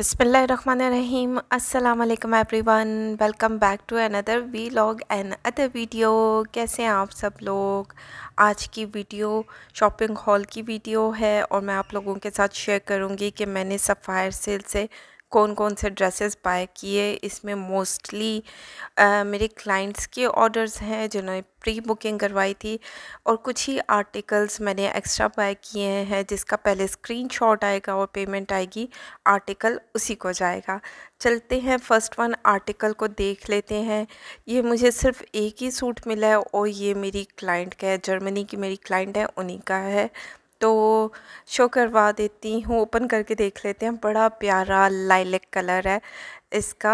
बसमिल अल्लाम everyone welcome back to another vlog another video कैसे हैं आप सब लोग आज की वीडियो शॉपिंग हॉल की वीडियो है और मैं आप लोगों के साथ शेयर करूँगी कि मैंने सफ़ायर सेल से कौन कौन से ड्रेसेस बाय किए इसमें मोस्टली मेरे क्लाइंट्स के ऑर्डर्स हैं जिन्होंने प्री बुकिंग करवाई थी और कुछ ही आर्टिकल्स मैंने एक्स्ट्रा बाय किए हैं जिसका पहले स्क्रीनशॉट आएगा और पेमेंट आएगी आर्टिकल उसी को जाएगा चलते हैं फर्स्ट वन आर्टिकल को देख लेते हैं ये मुझे सिर्फ एक ही सूट मिला है और ये मेरी क्लाइंट का है जर्मनी की मेरी क्लाइंट है उन्हीं का है तो शो करवा देती हूँ ओपन करके देख लेते हैं बड़ा प्यारा लाइलिक कलर है इसका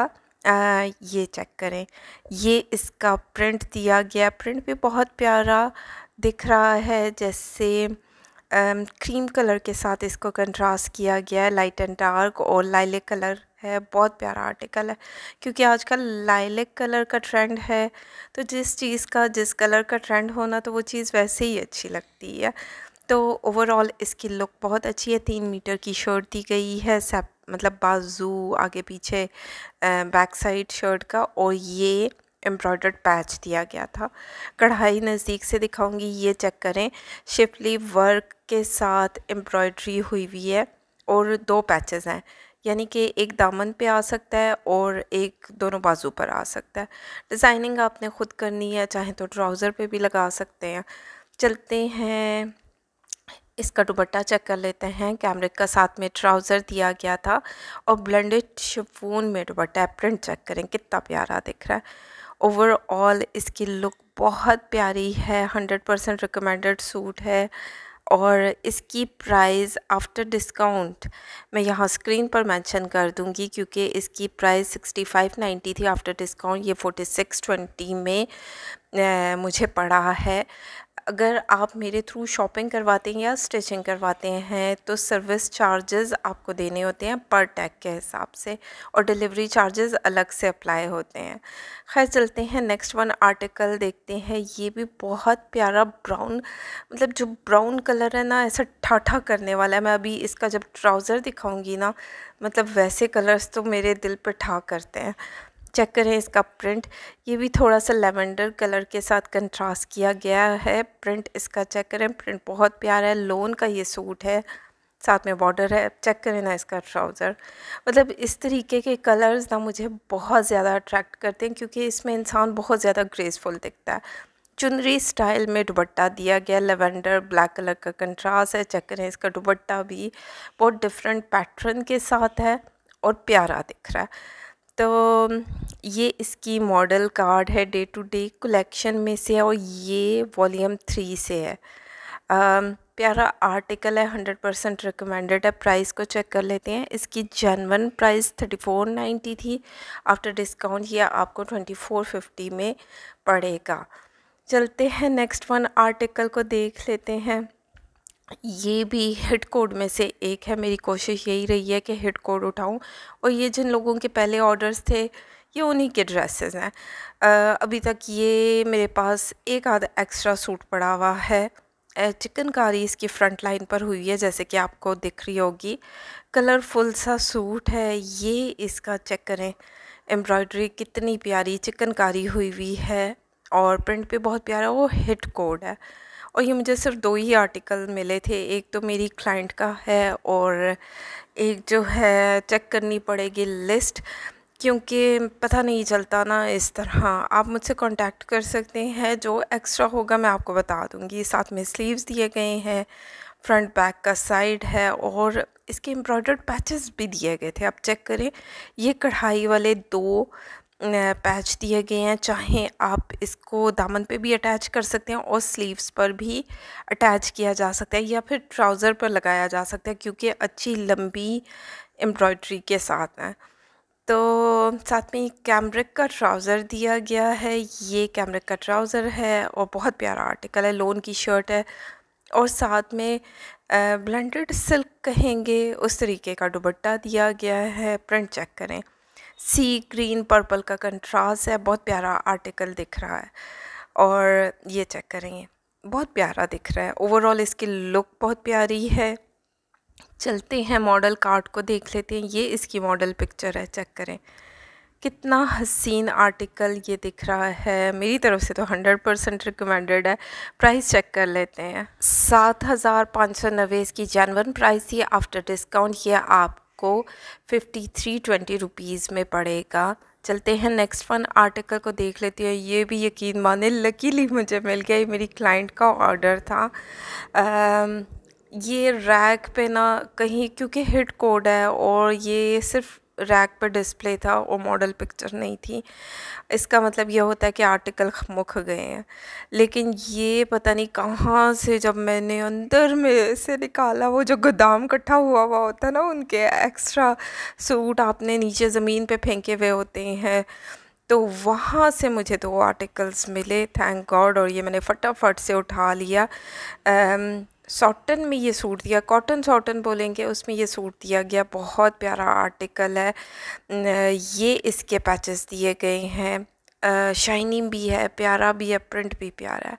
आ, ये चेक करें ये इसका प्रिंट दिया गया प्रिंट भी बहुत प्यारा दिख रहा है जैसे क्रीम कलर के साथ इसको कंट्रास्ट किया गया है लाइट एंड डार्क और लाइलिक कलर है बहुत प्यारा आर्टिकल है क्योंकि आजकल लाइलिक कलर का ट्रेंड है तो जिस चीज़ का जिस कलर का ट्रेंड होना तो वो चीज़ वैसे ही अच्छी लगती है तो ओवरऑल इसकी लुक बहुत अच्छी है तीन मीटर की शर्ट दी गई है सब मतलब बाजू आगे पीछे बैक साइड शर्ट का और ये एम्ब्रॉयडर्ड पैच दिया गया था कढ़ाई नज़दीक से दिखाऊंगी ये चेक करें शिफली वर्क के साथ एम्ब्रॉयड्री हुई हुई है और दो पैचेस हैं यानी कि एक दामन पे आ सकता है और एक दोनों बाजू पर आ सकता है डिज़ाइनिंग आपने ख़ुद करनी है चाहे तो ट्राउज़र पे भी लगा सकते हैं चलते हैं इसका दुपट्टा चेक कर लेते हैं कैमरे का साथ में ट्राउज़र दिया गया था और ब्लेंडेड शिफोन में दुपट्टा प्रिंट चेक करें कितना प्यारा दिख रहा है ओवरऑल इसकी लुक बहुत प्यारी है हंड्रेड परसेंट रिकमेंडेड सूट है और इसकी प्राइस आफ्टर डिस्काउंट मैं यहाँ स्क्रीन पर मेंशन कर दूंगी क्योंकि इसकी प्राइस सिक्सटी फाइव नाइन्टी थी आफ्टर डिस्काउंट ये फोर्टी सिक्स ट्वेंटी में ए, मुझे पड़ा है अगर आप मेरे थ्रू शॉपिंग करवाते हैं या स्टिचिंग करवाते हैं तो सर्विस चार्जेस आपको देने होते हैं पर टैग के हिसाब से और डिलीवरी चार्जेस अलग से अप्लाई होते हैं खैर चलते हैं नेक्स्ट वन आर्टिकल देखते हैं ये भी बहुत प्यारा ब्राउन मतलब जो ब्राउन कलर है ना ऐसा ठाठा करने वाला है मैं अभी इसका जब ट्राउज़र दिखाऊँगी ना मतलब वैसे कलर्स तो मेरे दिल पर ठा करते हैं चेक करें इसका प्रिंट ये भी थोड़ा सा लेवेंडर कलर के साथ कंट्रास्ट किया गया है प्रिंट इसका चेक करें प्रिंट बहुत प्यारा है लोन का ये सूट है साथ में बॉर्डर है चेक करें ना इसका ट्राउज़र मतलब इस तरीके के कलर्स ना मुझे बहुत ज़्यादा अट्रैक्ट करते हैं क्योंकि इसमें इंसान बहुत ज़्यादा ग्रेसफुल दिखता है चुनरी स्टाइल में दुबट्टा दिया गया लेवेंडर ब्लैक कलर का कंट्रास्ट है चेक करें इसका दुबट्टा भी बहुत डिफरेंट पैटर्न के साथ है और प्यारा दिख रहा है तो ये इसकी मॉडल कार्ड है डे टू डे कलेक्शन में से है और ये वॉल्यूम थ्री से है आ, प्यारा आर्टिकल है हंड्रेड परसेंट रिकमेंडेड है प्राइस को चेक कर लेते हैं इसकी genuine price thirty four ninety थी आफ्टर डिस्काउंट ये आपको ट्वेंटी फोर फिफ्टी में पड़ेगा चलते हैं नेक्स्ट वन आर्टिकल को देख लेते हैं ये भी हिट कोड में से एक है मेरी कोशिश यही रही है कि हिट कोड उठाऊं और ये जिन लोगों के पहले ऑर्डर्स थे ये उन्हीं के ड्रेसेस हैं अभी तक ये मेरे पास एक आधा एक्स्ट्रा सूट पड़ा हुआ है चिकनकारी इसकी फ्रंट लाइन पर हुई है जैसे कि आपको दिख रही होगी कलरफुल सा सूट है ये इसका चेक करें एम्ब्रॉयडरी कितनी प्यारी चिकनकारी हुई हुई है और प्रिंट पे बहुत प्यारा वो हिट कोड है और ये मुझे सिर्फ दो ही आर्टिकल मिले थे एक तो मेरी क्लाइंट का है और एक जो है चेक करनी पड़ेगी लिस्ट क्योंकि पता नहीं चलता ना इस तरह आप मुझसे कांटेक्ट कर सकते हैं जो एक्स्ट्रा होगा मैं आपको बता दूंगी साथ में स्लीव्स दिए गए हैं फ्रंट बैक का साइड है और इसके एम्ब्रॉयडर्ड पैचेस भी दिए गए थे आप चेक करें ये कढ़ाई वाले दो पैच दिए गए हैं चाहे आप इसको दामन पे भी अटैच कर सकते हैं और स्लीव्स पर भी अटैच किया जा सकता है या फिर ट्राउज़र पर लगाया जा सकता है क्योंकि अच्छी लंबी एम्ब्रॉयड्री के साथ हैं तो साथ में कैमरिक का ट्राउज़र दिया गया है ये कैमरिक का ट्राउज़र है और बहुत प्यारा आर्टिकल है लोन की शर्ट है और साथ में ब्लेंडेड सिल्क कहेंगे उस तरीके का दुबट्टा दिया गया है प्रिंट चेक करें सी ग्रीन पर्पल का कंट्रास्ट है बहुत प्यारा आर्टिकल दिख रहा है और ये चेक करेंगे बहुत प्यारा दिख रहा है ओवरऑल इसकी लुक बहुत प्यारी है चलते हैं मॉडल कार्ड को देख लेते हैं ये इसकी मॉडल पिक्चर है चेक करें कितना हसीन आर्टिकल ये दिख रहा है मेरी तरफ से तो हंड्रेड परसेंट रिकमेंडेड है प्राइस चेक कर लेते हैं सात हज़ार पाँच सौ नब्बे इसकी जैनवन प्राइस ये आफ्टर डिस्काउंट ये आप आपको फिफ्टी थ्री ट्वेंटी रुपीज़ में पड़ेगा चलते हैं नेक्स्ट वन आर्टिकल को देख लेती हैं ये भी यकीन माने लकीली मुझे मिल गया ये मेरी क्लाइंट का ऑर्डर था आ, ये रैक पे ना कहीं क्योंकि हिट कोड है और ये सिर्फ रैक पर डिस्प्ले था वो मॉडल पिक्चर नहीं थी इसका मतलब यह होता है कि आर्टिकल मुख गए हैं लेकिन ये पता नहीं कहाँ से जब मैंने अंदर में से निकाला वो जो गोदाम इकट्ठा हुआ हुआ होता है ना उनके एक्स्ट्रा सूट आपने नीचे ज़मीन पे फेंके हुए होते हैं तो वहाँ से मुझे दो आर्टिकल्स मिले थैंक गॉड और ये मैंने फटाफट से उठा लिया सॉटन में ये सूट दिया कॉटन सॉटन बोलेंगे उसमें ये सूट दिया गया बहुत प्यारा आर्टिकल है ये इसके पैचेस दिए गए हैं शाइनिंग भी है प्यारा भी है प्रिंट भी प्यारा है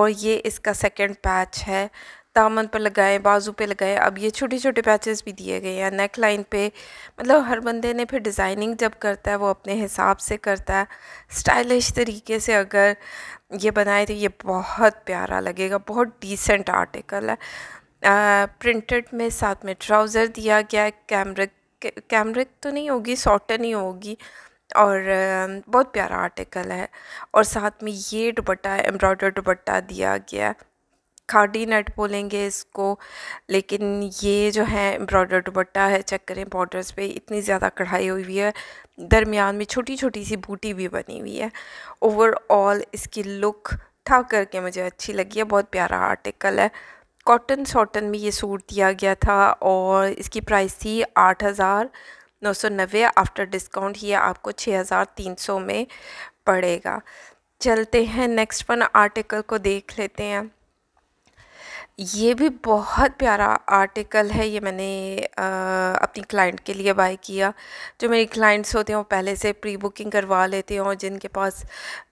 और ये इसका सेकंड पैच है दामन पर लगाए बाजू पे लगाए अब ये छोटे छोटे पैचेस भी दिए गए हैं नेक लाइन पे मतलब हर बंदे ने फिर डिज़ाइनिंग जब करता है वो अपने हिसाब से करता है स्टाइलिश तरीके से अगर ये बनाए थे ये बहुत प्यारा लगेगा बहुत डिसेंट आर्टिकल है प्रिंटेड में साथ में ट्राउज़र दिया गया है कैमरिक कैमरिक तो नहीं होगी सॉटन ही होगी और बहुत प्यारा आर्टिकल है और साथ में ये दुपट्टा एम्ब्रॉयडर दुपट्टा दिया गया खाडी नट बोलेंगे इसको लेकिन ये जो है एम्ब्रॉयडर दुपट्टा है चेक करें बॉर्डर्स पे इतनी ज़्यादा कढ़ाई हुई है दरमियान में छोटी छोटी सी बूटी भी बनी हुई है ओवरऑल इसकी लुक ठा करके मुझे अच्छी लगी है बहुत प्यारा आर्टिकल है कॉटन सॉटन में ये सूट दिया गया था और इसकी प्राइस थी आठ हज़ार नौ सौ नबे आफ्टर डिस्काउंट ये आपको छः हज़ार तीन सौ में पड़ेगा चलते हैं नेक्स्ट वन आर्टिकल को देख लेते हैं ये भी बहुत प्यारा आर्टिकल है ये मैंने आ, अपनी क्लाइंट के लिए बाय किया जो मेरे क्लाइंट्स होते हैं वो पहले से प्री बुकिंग करवा लेते हैं और जिनके पास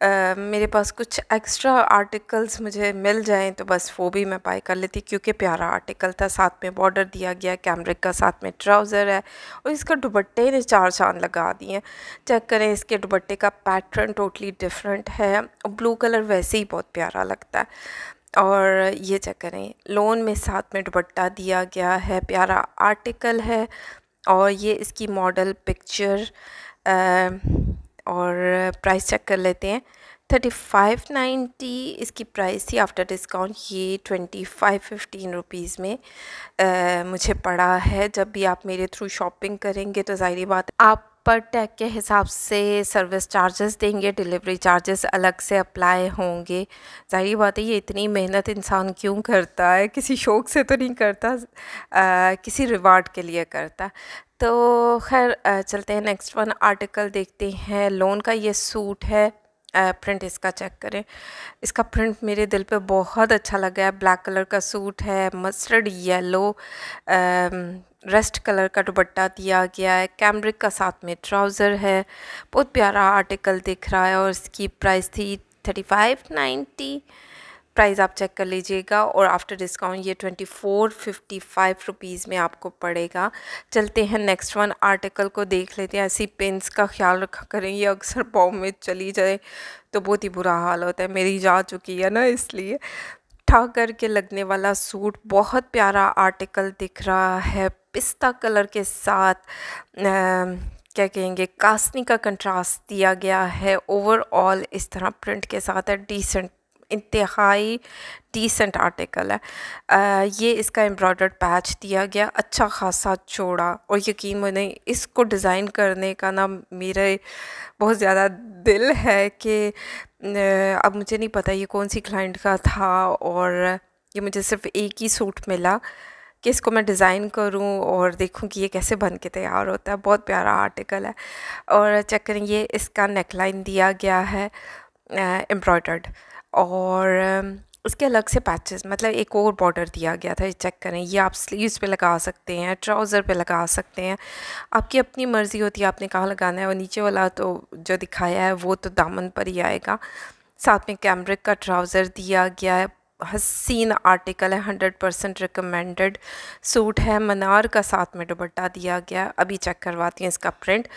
आ, मेरे पास कुछ एक्स्ट्रा आर्टिकल्स मुझे मिल जाएं तो बस वो भी मैं बाय कर लेती क्योंकि प्यारा आर्टिकल था साथ में बॉर्डर दिया गया कैमरिक का साथ में ट्राउज़र है और इसका दुबट्टे ने चार चांद लगा दिए चेक करें इसके दुबट्टे का पैटर्न टोटली डिफरेंट है और ब्लू कलर वैसे ही बहुत प्यारा लगता है और ये चेक करें लोन में साथ में दुपट्टा दिया गया है प्यारा आर्टिकल है और ये इसकी मॉडल पिक्चर और प्राइस चेक कर लेते हैं थर्टी फाइव नाइन्टी इसकी प्राइस थी आफ्टर डिस्काउंट ये ट्वेंटी फाइव फिफ्टीन रुपीज़ में आ, मुझे पड़ा है जब भी आप मेरे थ्रू शॉपिंग करेंगे तो ज़ाहिर बात आप पर टैग के हिसाब से सर्विस चार्जेस देंगे डिलीवरी चार्जेस अलग से अप्लाई होंगे जाहिर बात है ये इतनी मेहनत इंसान क्यों करता है किसी शौक़ से तो नहीं करता आ, किसी रिवार्ड के लिए करता तो खैर चलते हैं नेक्स्ट वन आर्टिकल देखते हैं लोन का ये सूट है प्रिंट इसका चेक करें इसका प्रिंट मेरे दिल पे बहुत अच्छा लगा है ब्लैक कलर का सूट है मस्टर्ड येलो रेस्ट कलर का दुबट्टा दिया गया है कैमरिक का साथ में ट्राउज़र है बहुत प्यारा आर्टिकल दिख रहा है और इसकी प्राइस थी थर्टी फाइव नाइन्टी प्राइस आप चेक कर लीजिएगा और आफ्टर डिस्काउंट ये twenty four fifty five rupees में आपको पड़ेगा चलते हैं नेक्स्ट वन आर्टिकल को देख लेते हैं ऐसी पेंस का ख्याल रखा करें ये अक्सर बॉम में चली जाए तो बहुत ही बुरा हाल होता है मेरी जा चुकी है ना इसलिए ठा करके लगने वाला सूट बहुत प्यारा आर्टिकल दिख रहा है पिस्ता कलर के साथ आ, क्या कहेंगे कास्नी का कंट्रास्ट दिया गया है ओवरऑल इस तरह प्रिंट के साथ है डिसेंट इंतहाई डिसेंट आर्टिकल है आ, ये इसका एम्ब्रॉयडर्ड पैच दिया गया अच्छा खासा चौड़ा और यकीन मैंने इसको डिज़ाइन करने का ना मेरे बहुत ज़्यादा दिल है कि अब मुझे नहीं पता ये कौन सी क्लाइंट का था और ये मुझे सिर्फ एक ही सूट मिला कि इसको मैं डिज़ाइन करूं और देखूं कि ये कैसे बन के तैयार होता है बहुत प्यारा आर्टिकल है और चेक करें ये इसका नेकलाइन दिया गया है एम्ब्रॉयडर्ड और उसके अलग से पैचेस मतलब एक और बॉर्डर दिया गया था ये चेक करें ये आप स्लीव्स पे लगा सकते हैं ट्राउज़र पे लगा सकते हैं आपकी अपनी मर्ज़ी होती है आपने कहाँ लगाना है और नीचे वाला तो जो दिखाया है वो तो दामन पर ही आएगा साथ में कैमरिक का ट्राउज़र दिया गया है हसीन आर्टिकल है हंड्रेड परसेंट रिकमेंडेड सूट है मनार का साथ में दुबट्टा दिया गया अभी चेक करवाती हूँ इसका प्रिंट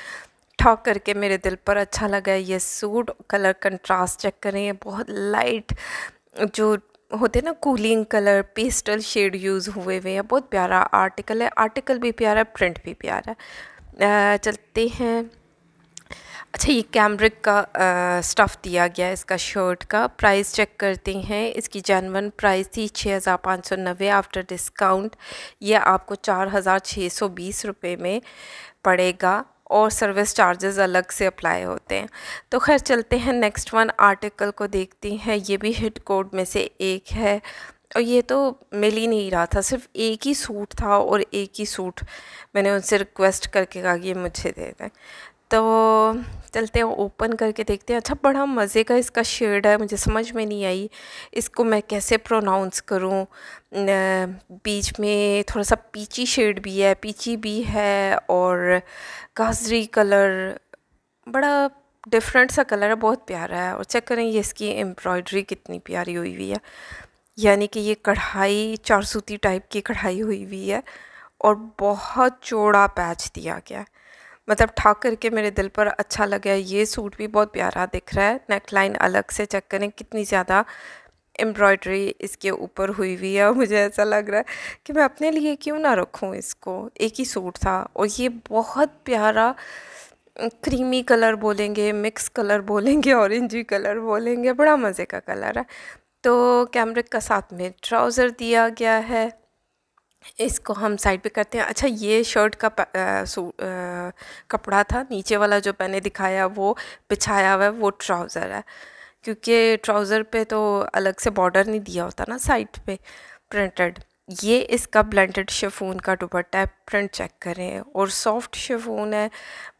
ठॉक करके मेरे दिल पर अच्छा लगा ये सूट कलर कंट्रास्ट चेक करें ये बहुत लाइट जो होते ना cooling colour pastel shade use हुए हुए हैं बहुत प्यारा आर्टिकल है आर्टिकल भी प्यारा प्रिंट भी प्यारा है चलते हैं अच्छा ये कैमरिक का स्टफ़ दिया गया है इसका शर्ट का प्राइस चेक करते हैं इसकी जैनवन प्राइस थी छः हज़ार पाँच सौ नब्बे आफ्टर डिस्काउंट ये आपको चार हज़ार छः सौ बीस रुपये में पड़ेगा और सर्विस चार्जेस अलग से अप्लाई होते हैं तो खैर चलते हैं नेक्स्ट वन आर्टिकल को देखती हैं ये भी हिट कोड में से एक है और ये तो मिल ही नहीं रहा था सिर्फ एक ही सूट था और एक ही सूट मैंने उनसे रिक्वेस्ट करके कहा कि ये मुझे दे दें तो चलते हैं ओपन करके देखते हैं अच्छा बड़ा मज़े का इसका शेड है मुझे समझ में नहीं आई इसको मैं कैसे प्रोनाउंस करूं बीच में थोड़ा सा पीची शेड भी है पीची भी है और गाजरी कलर बड़ा डिफरेंट सा कलर है बहुत प्यारा है और चेक करें ये इसकी एम्ब्रॉयडरी कितनी प्यारी हुई हुई है यानी कि ये कढ़ाई चार सूती टाइप की कढ़ाई हुई हुई है और बहुत चौड़ा पैच दिया गया है मतलब ठाक करके मेरे दिल पर अच्छा लगा ये सूट भी बहुत प्यारा दिख रहा है नेक लाइन अलग से चेक करें कितनी ज़्यादा एम्ब्रॉयडरी इसके ऊपर हुई हुई है और मुझे ऐसा लग रहा है कि मैं अपने लिए क्यों ना रखूँ इसको एक ही सूट था और ये बहुत प्यारा क्रीमी कलर बोलेंगे मिक्स कलर बोलेंगे ऑरेंजी कलर बोलेंगे बड़ा मज़े का कलर है तो कैमरे का साथ में ट्राउज़र दिया गया है इसको हम साइड पे करते हैं अच्छा ये शर्ट का आ, आ, कपड़ा था नीचे वाला जो मैंने दिखाया वो बिछाया हुआ है वो ट्राउज़र है क्योंकि ट्राउज़र पे तो अलग से बॉर्डर नहीं दिया होता ना साइड पे प्रिंटेड ये इसका ब्लेंडेड शेफून का दुपट्टा है प्रिंट चेक करें और सॉफ्ट शेफून है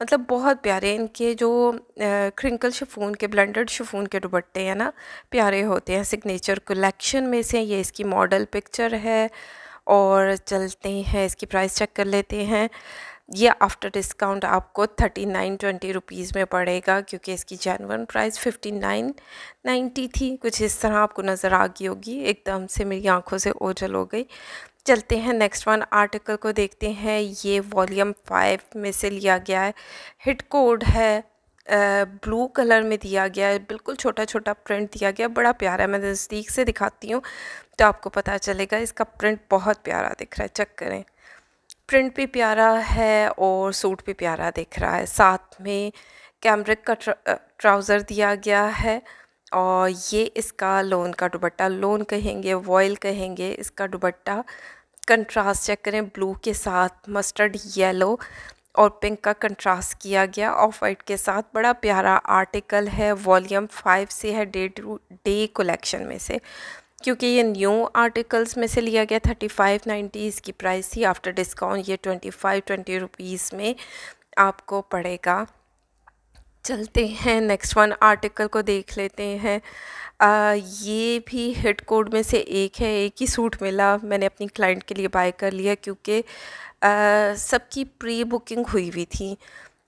मतलब बहुत प्यारे इनके जो क्रिंकल शेफून के ब्लेंडेड शेफून के दुपट्टे हैं ना प्यारे होते हैं सिग्नेचर कलेक्शन में से ये इसकी मॉडल पिक्चर है और चलते हैं इसकी प्राइस चेक कर लेते हैं ये आफ्टर डिस्काउंट आपको थर्टी नाइन ट्वेंटी रुपीज़ में पड़ेगा क्योंकि इसकी genuine price fifty nine ninety थी कुछ इस तरह आपको नज़र आ गई होगी एकदम से मेरी आंखों से ओझल हो गई चलते हैं नेक्स्ट वन आर्टिकल को देखते हैं ये वॉल्यूम फाइव में से लिया गया है हिट कोड है ब्लू कलर में दिया गया है बिल्कुल छोटा छोटा प्रिंट दिया गया बड़ा प्यारा है मैं नज़दीक से दिखाती हूँ तो आपको पता चलेगा इसका प्रिंट बहुत प्यारा दिख रहा है चेक करें प्रिंट भी प्यारा है और सूट भी प्यारा दिख रहा है साथ में कैमरिक का ट्राउज़र दिया गया है और ये इसका लोन का दुबट्टा लोन कहेंगे वॉयल कहेंगे इसका दुबट्टा कंट्रास्ट चेक करें ब्लू के साथ मस्टर्ड येलो और पिंक का कंट्रास्ट किया गया ऑफ वाइट के साथ बड़ा प्यारा आर्टिकल है वॉल्यूम फाइव से है डे टू डे कलेक्शन में से क्योंकि ये न्यू आर्टिकल्स में से लिया गया थर्टी फाइव नाइन्टी इसकी प्राइस थी आफ्टर डिस्काउंट ये ट्वेंटी फाइव ट्वेंटी रुपीज़ में आपको पड़ेगा चलते हैं नेक्स्ट वन आर्टिकल को देख लेते हैं आ, ये भी हेड कोड में से एक है एक ही सूट मिला मैंने अपनी क्लाइंट के लिए बाय कर लिया क्योंकि सबकी प्री बुकिंग हुई हुई थी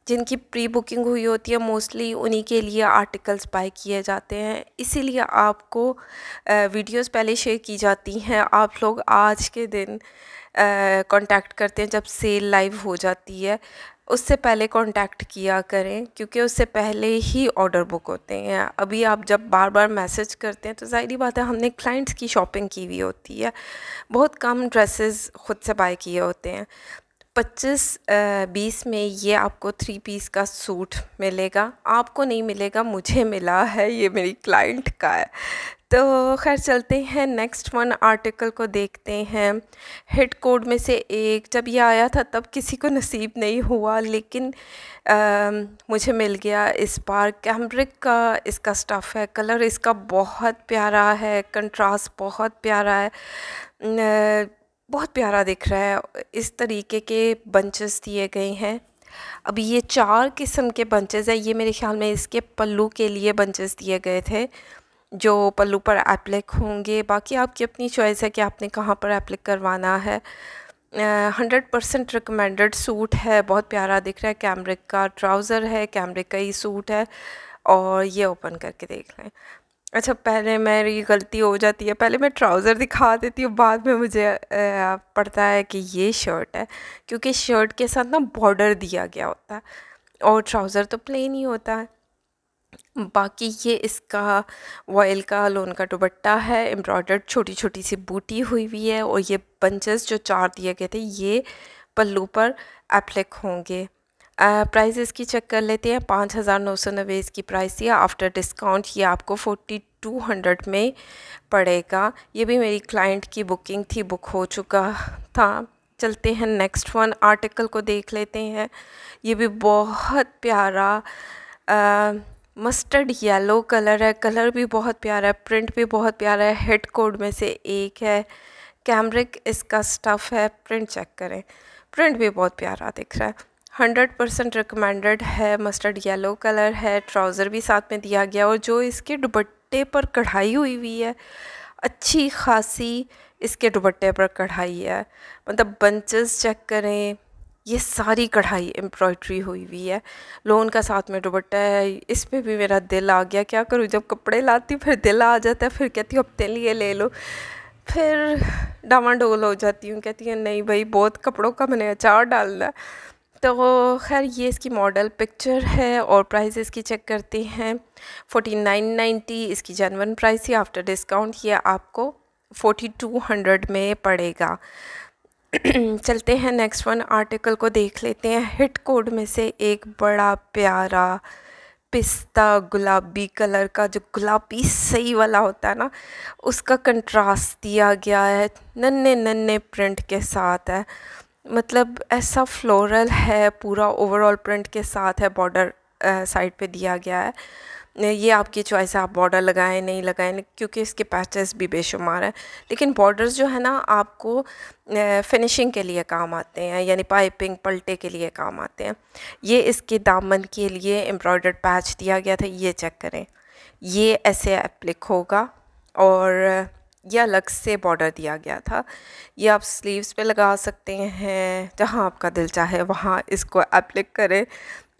जिनकी प्री बुकिंग हुई होती है मोस्टली उन्हीं के लिए आर्टिकल्स बाय किए जाते हैं इसीलिए आपको वीडियोस पहले शेयर की जाती हैं आप लोग आज के दिन कांटेक्ट करते हैं जब सेल लाइव हो जाती है उससे पहले कांटेक्ट किया करें क्योंकि उससे पहले ही ऑर्डर बुक होते हैं अभी आप जब बार बार मैसेज करते हैं तो जाहिर बात है हमने क्लाइंट्स की शॉपिंग की हुई होती है बहुत कम ड्रेसेस ख़ुद से बाय किए होते हैं पच्चीस बीस में ये आपको थ्री पीस का सूट मिलेगा आपको नहीं मिलेगा मुझे मिला है ये मेरी क्लाइंट का है तो खैर चलते हैं नेक्स्ट वन आर्टिकल को देखते हैं हिट कोड में से एक जब ये आया था तब किसी को नसीब नहीं हुआ लेकिन आ, मुझे मिल गया इस बार कैमरिक का इसका स्टफ़ है कलर इसका बहुत प्यारा है कंट्रास्ट बहुत प्यारा है बहुत प्यारा दिख रहा है इस तरीके के बंचेस दिए गए हैं अब ये चार किस्म के बंचेस हैं ये मेरे ख्याल में इसके पल्लू के लिए बंचेस दिए गए थे जो पल्लू पर एप्लिक होंगे बाकी आपकी अपनी चॉइस है कि आपने कहाँ पर एप्लिक करवाना है हंड्रेड परसेंट रिकमेंडेड सूट है बहुत प्यारा दिख रहा है कैमरे का ट्राउज़र है कैमरे का ही सूट है और ये ओपन करके देख लें अच्छा पहले मेरी गलती हो जाती है पहले मैं ट्राउज़र दिखा देती हूँ बाद में मुझे पड़ता है कि ये शर्ट है क्योंकि शर्ट के साथ ना बॉर्डर दिया गया होता है और ट्राउज़र तो प्लेन ही होता है बाकी ये इसका वॉयल का लोन का दुबट्टा है एम्ब्रॉयडर्ड छोटी छोटी सी बूटी हुई हुई है और ये बंचेस जो चार दिए गए थे ये पल्लू पर एप्लिक होंगे प्राइस इसकी चेक कर लेते हैं पाँच हज़ार नौ सौ नब्बे इसकी प्राइस थी आफ्टर डिस्काउंट ये आपको फोर्टी टू हंड्रेड में पड़ेगा ये भी मेरी क्लाइंट की बुकिंग थी बुक हो चुका था चलते हैं नेक्स्ट वन आर्टिकल को देख लेते हैं ये भी बहुत प्यारा मस्टर्ड येलो कलर है कलर भी बहुत प्यारा है प्रिंट भी बहुत प्यारा है हेड कोड में से एक है कैमरिक इसका स्टफ़ है प्रिंट चेक करें प्रिंट भी बहुत प्यारा दिख रहा है हंड्रेड परसेंट रिकमेंडेड है मस्टर्ड येलो कलर है ट्राउज़र भी साथ में दिया गया और जो इसके दुपट्टे पर कढ़ाई हुई हुई है अच्छी खासी इसके दुपट्टे पर कढ़ाई है मतलब बंचेस चेक करें ये सारी कढ़ाई एम्ब्रॉयड्री हुई हुई है लोन का साथ में दुपट्टा है इस पर भी मेरा दिल आ गया क्या करूँ जब कपड़े लाती फिर दिल आ जाता है फिर कहती हूँ अपने लिए ले लो फिर डोल हो जाती हूँ कहती हूँ नहीं भाई बहुत कपड़ों का मैंने अचार डालना है तो खैर ये इसकी मॉडल पिक्चर है और प्राइस इसकी चेक करते हैं फोर्टी नाइन नाइन्टी इसकी जेनवन प्राइस ही आफ्टर डिस्काउंट ये आपको फोर्टी टू हंड्रेड में पड़ेगा चलते हैं नेक्स्ट वन आर्टिकल को देख लेते हैं हिट कोड में से एक बड़ा प्यारा पिस्ता गुलाबी कलर का जो गुलाबी सही वाला होता है ना उसका कंट्रास्ट दिया गया है नन्हे नन्हे प्रिंट के साथ है मतलब ऐसा फ्लोरल है पूरा ओवरऑल प्रिंट के साथ है बॉर्डर साइड पे दिया गया है ये आपकी चॉइस है आप बॉर्डर लगाएं नहीं लगाएं क्योंकि इसके पैचेस भी बेशुमार हैं लेकिन बॉर्डर्स जो है ना आपको फिनिशिंग के लिए काम आते हैं यानी पाइपिंग पलटे के लिए काम आते हैं ये इसके दामन के लिए एम्ब्रॉयडर्ड पैच दिया गया था ये चेक करें ये ऐसे एप्लिक होगा और या अलग से बॉर्डर दिया गया था ये आप स्लीव्स पे लगा सकते हैं जहाँ आपका दिल चाहे वहाँ इसको अप्लिक करें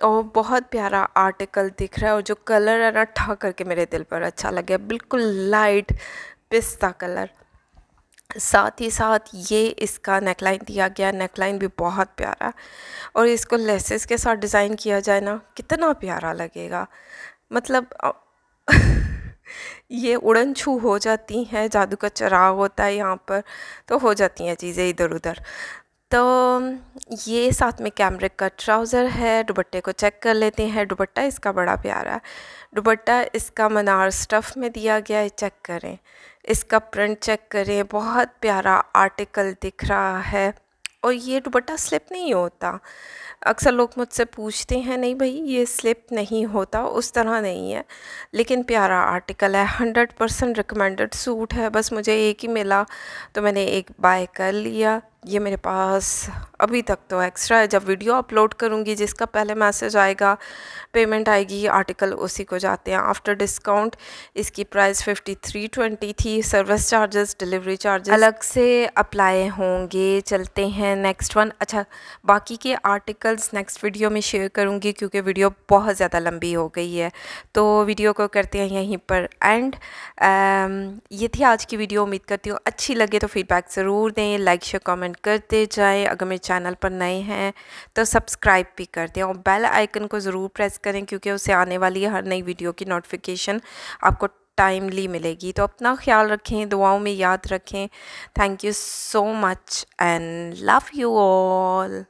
और बहुत प्यारा आर्टिकल दिख रहा है और जो कलर है ना ठा करके मेरे दिल पर अच्छा लगे बिल्कुल लाइट पिस्ता कलर साथ ही साथ ये इसका नेकलाइन दिया गया नेकलाइन भी बहुत प्यारा और इसको लेसेस के साथ डिज़ाइन किया जाए ना कितना प्यारा लगेगा मतलब ये उड़न छू हो जाती हैं जादू का चराग होता है यहाँ पर तो हो जाती हैं चीज़ें इधर उधर तो ये साथ में कैमरे का ट्राउज़र है दुबट्टे को चेक कर लेते हैं दुबट्टा इसका बड़ा प्यारा है दुबट्टा इसका मनार स्टफ़ में दिया गया है चेक करें इसका प्रिंट चेक करें बहुत प्यारा आर्टिकल दिख रहा है और ये दुपट्टा स्लिप नहीं होता अक्सर लोग मुझसे पूछते हैं नहीं भाई ये स्लिप नहीं होता उस तरह नहीं है लेकिन प्यारा आर्टिकल है हंड्रेड परसेंट रिकमेंडेड सूट है बस मुझे एक ही मिला तो मैंने एक बाय कर लिया ये मेरे पास अभी तक तो एक्स्ट्रा है जब वीडियो अपलोड करूँगी जिसका पहले मैसेज आएगा पेमेंट आएगी आर्टिकल उसी को जाते हैं आफ्टर डिस्काउंट इसकी प्राइस फिफ्टी थ्री ट्वेंटी थी सर्विस चार्जेस डिलीवरी चार्जेस अलग से अप्लाई होंगे चलते हैं नेक्स्ट वन अच्छा बाकी के आर्टिकल्स नेक्स्ट वीडियो में शेयर करूँगी क्योंकि वीडियो बहुत ज़्यादा लंबी हो गई है तो वीडियो को करते हैं यहीं पर एंड ये थी आज की वीडियो उम्मीद करती हूँ अच्छी लगे तो फीडबैक ज़रूर दें लाइक शेयर कमेंट कमेंट करते जाएं अगर मेरे चैनल पर नए हैं तो सब्सक्राइब भी कर दें और बेल आइकन को ज़रूर प्रेस करें क्योंकि उससे आने वाली हर नई वीडियो की नोटिफिकेशन आपको टाइमली मिलेगी तो अपना ख्याल रखें दुआओं में याद रखें thank you so much and love you all